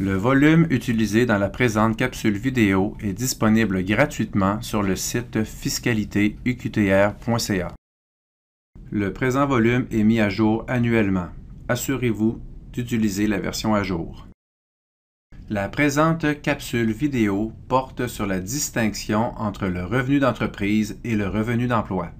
Le volume utilisé dans la présente capsule vidéo est disponible gratuitement sur le site fiscalite-uqtr.ca. Le présent volume est mis à jour annuellement. Assurez-vous d'utiliser la version à jour. La présente capsule vidéo porte sur la distinction entre le revenu d'entreprise et le revenu d'emploi.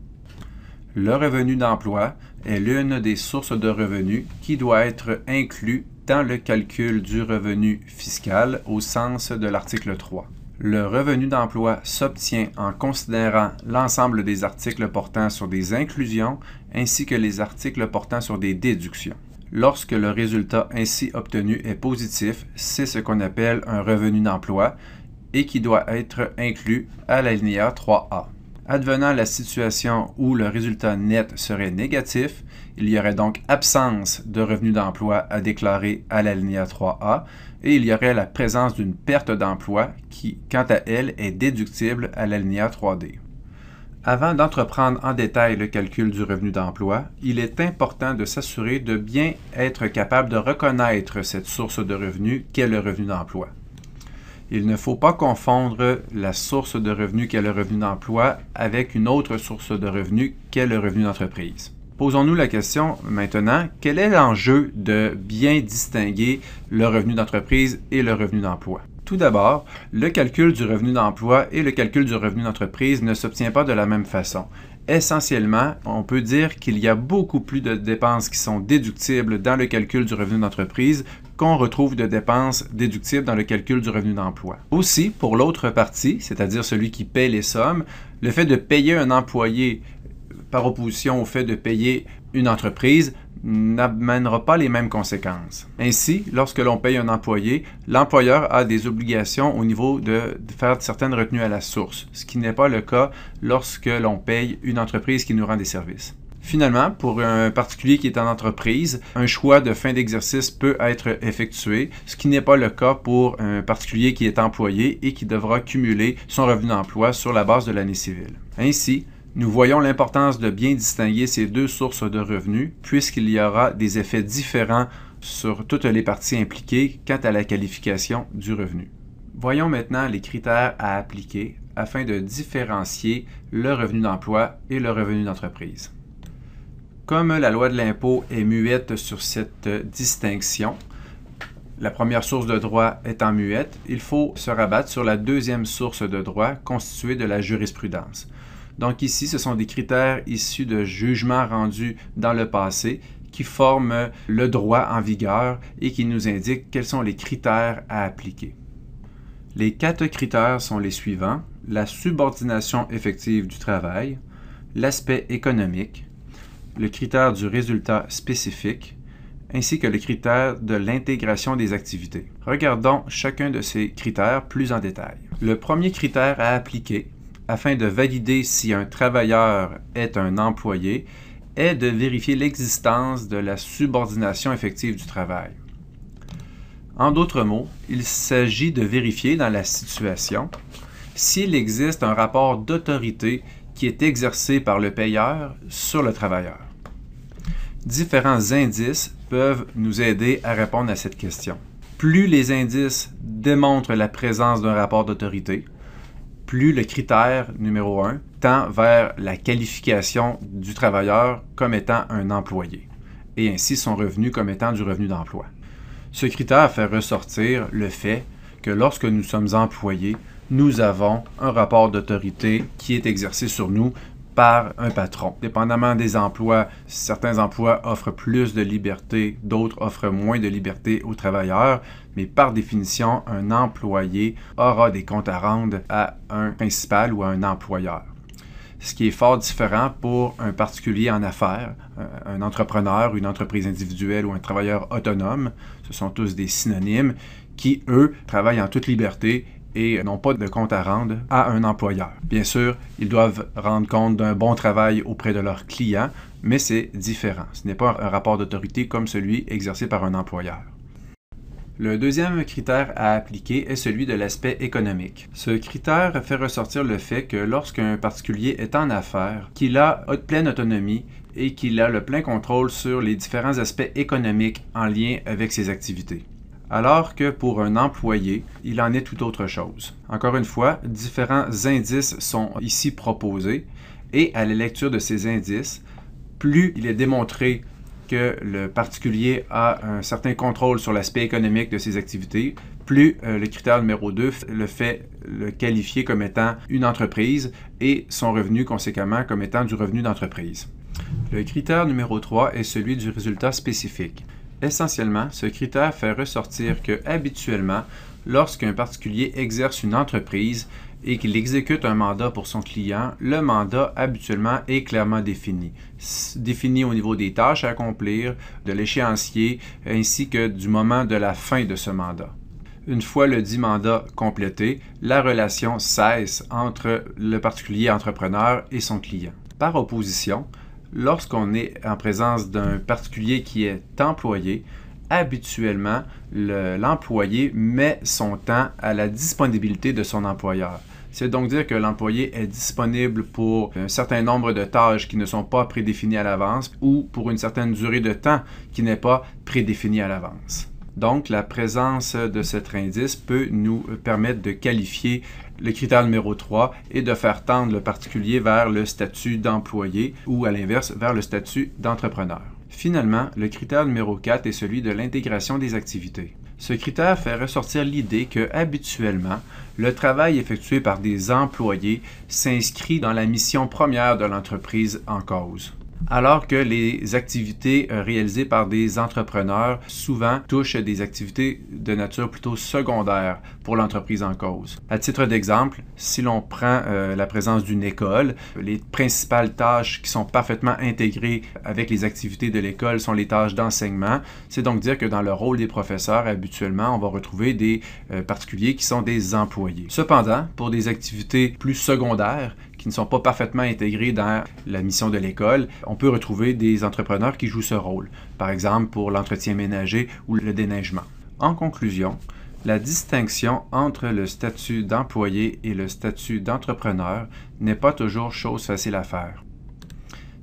Le revenu d'emploi est l'une des sources de revenus qui doit être inclus dans le calcul du revenu fiscal au sens de l'article 3. Le revenu d'emploi s'obtient en considérant l'ensemble des articles portant sur des inclusions ainsi que les articles portant sur des déductions. Lorsque le résultat ainsi obtenu est positif, c'est ce qu'on appelle un revenu d'emploi et qui doit être inclus à l'alinéa 3A. Advenant la situation où le résultat net serait négatif, il y aurait donc absence de revenu d'emploi à déclarer à l'alinéa 3A et il y aurait la présence d'une perte d'emploi qui, quant à elle, est déductible à l'alinéa 3D. Avant d'entreprendre en détail le calcul du revenu d'emploi, il est important de s'assurer de bien être capable de reconnaître cette source de revenu qu'est le revenu d'emploi. Il ne faut pas confondre la source de revenu qu'est le revenu d'emploi avec une autre source de revenu qu'est le revenu d'entreprise. Posons-nous la question maintenant, quel est l'enjeu de bien distinguer le revenu d'entreprise et le revenu d'emploi? Tout d'abord, le calcul du revenu d'emploi et le calcul du revenu d'entreprise ne s'obtient pas de la même façon. Essentiellement, on peut dire qu'il y a beaucoup plus de dépenses qui sont déductibles dans le calcul du revenu d'entreprise qu'on retrouve de dépenses déductibles dans le calcul du revenu d'emploi. Aussi, pour l'autre partie, c'est-à-dire celui qui paie les sommes, le fait de payer un employé par opposition au fait de payer une entreprise, n'amènera pas les mêmes conséquences. Ainsi, lorsque l'on paye un employé, l'employeur a des obligations au niveau de faire certaines retenues à la source, ce qui n'est pas le cas lorsque l'on paye une entreprise qui nous rend des services. Finalement, pour un particulier qui est en entreprise, un choix de fin d'exercice peut être effectué, ce qui n'est pas le cas pour un particulier qui est employé et qui devra cumuler son revenu d'emploi sur la base de l'année civile. Ainsi, nous voyons l'importance de bien distinguer ces deux sources de revenus puisqu'il y aura des effets différents sur toutes les parties impliquées quant à la qualification du revenu. Voyons maintenant les critères à appliquer afin de différencier le revenu d'emploi et le revenu d'entreprise. Comme la loi de l'impôt est muette sur cette distinction, la première source de droit étant muette, il faut se rabattre sur la deuxième source de droit constituée de la jurisprudence. Donc ici, ce sont des critères issus de jugements rendus dans le passé qui forment le droit en vigueur et qui nous indiquent quels sont les critères à appliquer. Les quatre critères sont les suivants, la subordination effective du travail, l'aspect économique, le critère du résultat spécifique, ainsi que le critère de l'intégration des activités. Regardons chacun de ces critères plus en détail. Le premier critère à appliquer afin de valider si un travailleur est un employé est de vérifier l'existence de la subordination effective du travail. En d'autres mots, il s'agit de vérifier dans la situation s'il existe un rapport d'autorité qui est exercé par le payeur sur le travailleur. Différents indices peuvent nous aider à répondre à cette question. Plus les indices démontrent la présence d'un rapport d'autorité, plus le critère numéro 1 tend vers la qualification du travailleur comme étant un employé, et ainsi son revenu comme étant du revenu d'emploi. Ce critère fait ressortir le fait que lorsque nous sommes employés, nous avons un rapport d'autorité qui est exercé sur nous par un patron. Dépendamment des emplois, certains emplois offrent plus de liberté, d'autres offrent moins de liberté aux travailleurs, mais par définition, un employé aura des comptes à rendre à un principal ou à un employeur ce qui est fort différent pour un particulier en affaires, un entrepreneur, une entreprise individuelle ou un travailleur autonome. Ce sont tous des synonymes qui, eux, travaillent en toute liberté et n'ont pas de compte à rendre à un employeur. Bien sûr, ils doivent rendre compte d'un bon travail auprès de leurs clients, mais c'est différent. Ce n'est pas un rapport d'autorité comme celui exercé par un employeur. Le deuxième critère à appliquer est celui de l'aspect économique. Ce critère fait ressortir le fait que lorsqu'un particulier est en affaires, qu'il a pleine autonomie et qu'il a le plein contrôle sur les différents aspects économiques en lien avec ses activités alors que pour un employé, il en est tout autre chose. Encore une fois, différents indices sont ici proposés et à la lecture de ces indices, plus il est démontré que le particulier a un certain contrôle sur l'aspect économique de ses activités, plus euh, le critère numéro 2 le fait le qualifier comme étant une entreprise et son revenu conséquemment comme étant du revenu d'entreprise. Le critère numéro 3 est celui du résultat spécifique. Essentiellement, ce critère fait ressortir que habituellement, lorsqu'un particulier exerce une entreprise et qu'il exécute un mandat pour son client, le mandat habituellement est clairement défini. Défini au niveau des tâches à accomplir, de l'échéancier, ainsi que du moment de la fin de ce mandat. Une fois le dit mandat complété, la relation cesse entre le particulier entrepreneur et son client. Par opposition, lorsqu'on est en présence d'un particulier qui est employé, habituellement, l'employé met son temps à la disponibilité de son employeur. C'est donc dire que l'employé est disponible pour un certain nombre de tâches qui ne sont pas prédéfinies à l'avance ou pour une certaine durée de temps qui n'est pas prédéfinie à l'avance. Donc, la présence de cet indice peut nous permettre de qualifier le critère numéro 3 et de faire tendre le particulier vers le statut d'employé ou à l'inverse vers le statut d'entrepreneur. Finalement, le critère numéro 4 est celui de l'intégration des activités. Ce critère fait ressortir l'idée que, habituellement, le travail effectué par des employés s'inscrit dans la mission première de l'entreprise en cause alors que les activités euh, réalisées par des entrepreneurs souvent touchent des activités de nature plutôt secondaire pour l'entreprise en cause. À titre d'exemple, si l'on prend euh, la présence d'une école, les principales tâches qui sont parfaitement intégrées avec les activités de l'école sont les tâches d'enseignement. C'est donc dire que dans le rôle des professeurs, habituellement, on va retrouver des euh, particuliers qui sont des employés. Cependant, pour des activités plus secondaires ne sont pas parfaitement intégrés dans la mission de l'école, on peut retrouver des entrepreneurs qui jouent ce rôle, par exemple pour l'entretien ménager ou le déneigement. En conclusion, la distinction entre le statut d'employé et le statut d'entrepreneur n'est pas toujours chose facile à faire.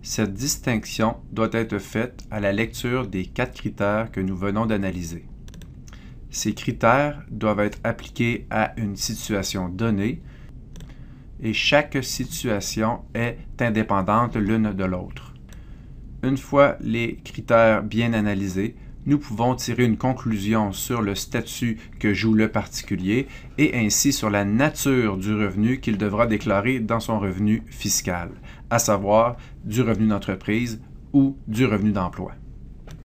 Cette distinction doit être faite à la lecture des quatre critères que nous venons d'analyser. Ces critères doivent être appliqués à une situation donnée, et chaque situation est indépendante l'une de l'autre. Une fois les critères bien analysés, nous pouvons tirer une conclusion sur le statut que joue le particulier et ainsi sur la nature du revenu qu'il devra déclarer dans son revenu fiscal, à savoir du revenu d'entreprise ou du revenu d'emploi.